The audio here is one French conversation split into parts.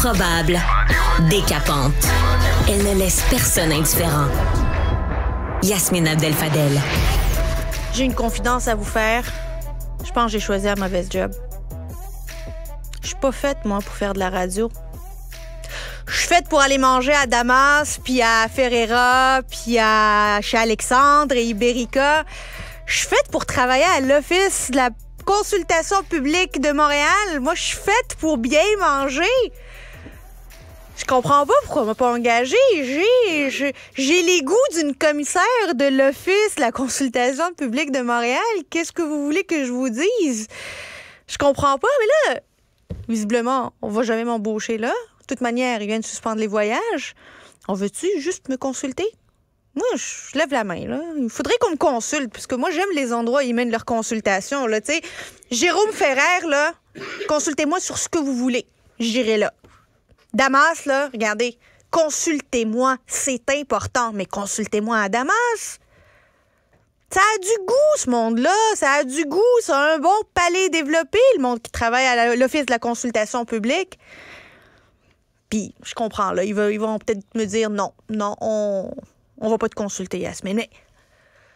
Probable, décapante. Elle ne laisse personne indifférent. Yasmine abdel J'ai une confidence à vous faire. Je pense que j'ai choisi un mauvais job. Je suis pas faite, moi, pour faire de la radio. Je suis faite pour aller manger à Damas, puis à Ferreira, puis à chez Alexandre et Iberica. Je suis faite pour travailler à l'Office de la consultation publique de Montréal. Moi, je suis faite pour bien manger. Je comprends pas pourquoi on m'a pas engagé. J'ai, j'ai les goûts d'une commissaire de l'Office la consultation publique de Montréal. Qu'est-ce que vous voulez que je vous dise? Je comprends pas, mais là, visiblement, on va jamais m'embaucher là. De toute manière, il ils viennent suspendre les voyages. On veut-tu juste me consulter? Moi, je lève la main, là. Il faudrait qu'on me consulte, puisque moi, j'aime les endroits où ils mènent leurs consultations, là. Tu sais, Jérôme Ferrer, là, consultez-moi sur ce que vous voulez. J'irai là. Damas, là, regardez, consultez-moi, c'est important, mais consultez-moi à Damas. Ça a du goût, ce monde-là. Ça a du goût. Ça a un bon palais développé, le monde qui travaille à l'Office de la consultation publique. Puis, je comprends, là. Ils, vont peut-être me dire non, non, on, on va pas te consulter, Yasmin. Mais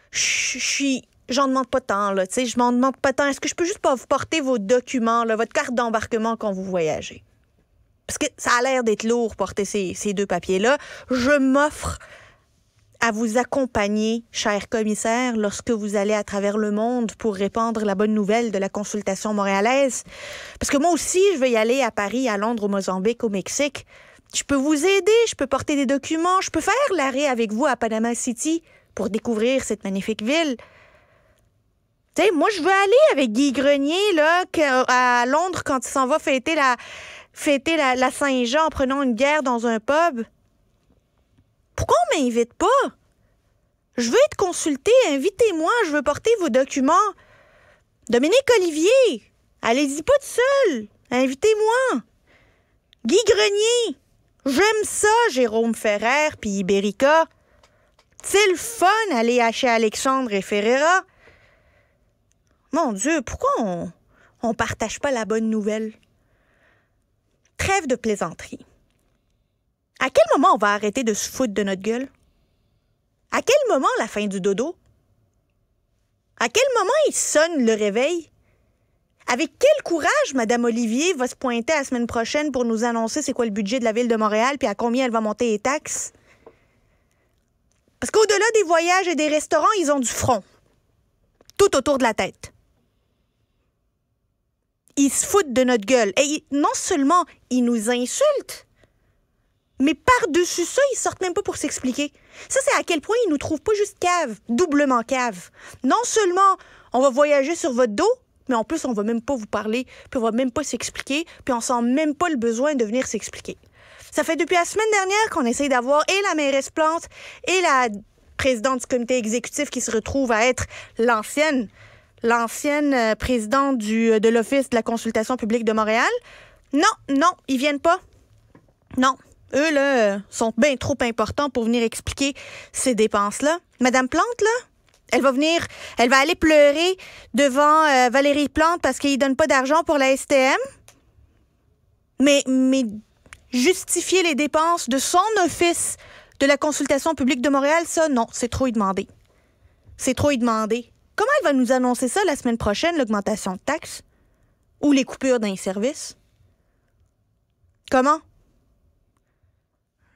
je J'en demande pas tant, là. Tu sais, je m'en demande pas tant. Est-ce que je peux juste pas vous porter vos documents, votre carte d'embarquement quand vous voyagez? parce que ça a l'air d'être lourd porter ces, deux papiers-là, je m'offre à vous accompagner, cher commissaire, lorsque vous allez à travers le monde pour répandre la bonne nouvelle de la consultation montréalaise. Parce que moi aussi, je veux y aller à Paris, à Londres, au Mozambique, au Mexique. Je peux vous aider, je peux porter des documents, je peux faire l'arrêt avec vous à Panama City pour découvrir cette magnifique ville. Tu moi, je veux aller avec Guy Grenier, là, à Londres quand il s'en va fêter la, fêter la, Saint-Jean en prenant une guerre dans un pub? Pourquoi on m'invite pas? Je veux être consulté, invitez-moi, je veux porter vos documents. Dominique Olivier, allez-y pas tout seul, invitez-moi. Guy Grenier, j'aime ça, Jérôme Ferrer puis Iberica. C'est le fun aller chez Alexandre et Ferreira. Mon Dieu, pourquoi on, on partage pas la bonne nouvelle? Trêve de plaisanterie. À quel moment on va arrêter de se foutre de notre gueule? À quel moment la fin du dodo? À quel moment il sonne le réveil? Avec quel courage Madame Olivier va se pointer la semaine prochaine pour nous annoncer c'est quoi le budget de la ville de Montréal puis à combien elle va monter les taxes? Parce qu'au-delà des voyages et des restaurants, ils ont du front. Tout autour de la tête ils se foutent de notre gueule. Et non seulement ils nous insultent, mais par-dessus ça, ils sortent même pas pour s'expliquer. Ça, c'est à quel point ils nous trouvent pas juste cave, doublement cave. Non seulement on va voyager sur votre dos, mais en plus, on va même pas vous parler, puis on va même pas s'expliquer, puis on sent même pas le besoin de venir s'expliquer. Ça fait depuis la semaine dernière qu'on essaye d'avoir et la mairesse Plante et la présidente du comité exécutif qui se retrouve à être l'ancienne l'ancienne euh, présidente du, euh, de l'Office de la consultation publique de Montréal. Non, non, ils viennent pas. Non, eux, là, euh, sont bien trop importants pour venir expliquer ces dépenses-là. Madame Plante, là, elle va venir, elle va aller pleurer devant Valérie Plante parce qu'il donne pas d'argent pour la STM. Mais, mais justifier les dépenses de son office de la consultation publique de Montréal, ça, non, c'est trop y demander. C'est trop y demander. Comment elle va nous annoncer ça la semaine prochaine, l'augmentation de taxes ou les coupures d'un service? Comment?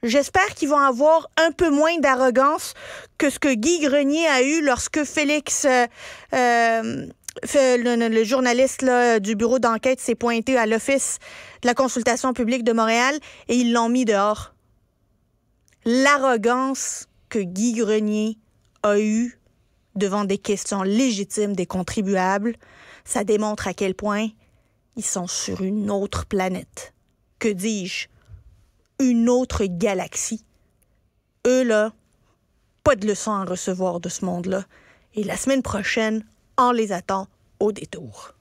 J'espère qu'ils vont avoir un peu moins d'arrogance que ce que Guy Grenier a eu lorsque Félix, euh, euh, le, journaliste du bureau d'enquête, s'est pointé à l'Office de la consultation publique de Montréal et ils l'ont mis dehors. L'arrogance que Guy Grenier a eue devant des questions légitimes des contribuables, ça démontre à quel point ils sont sur une autre planète. Que dis-je? Une autre galaxie. Eux, là, pas de leçons à recevoir de ce monde-là. Et la semaine prochaine, on les attend au détour.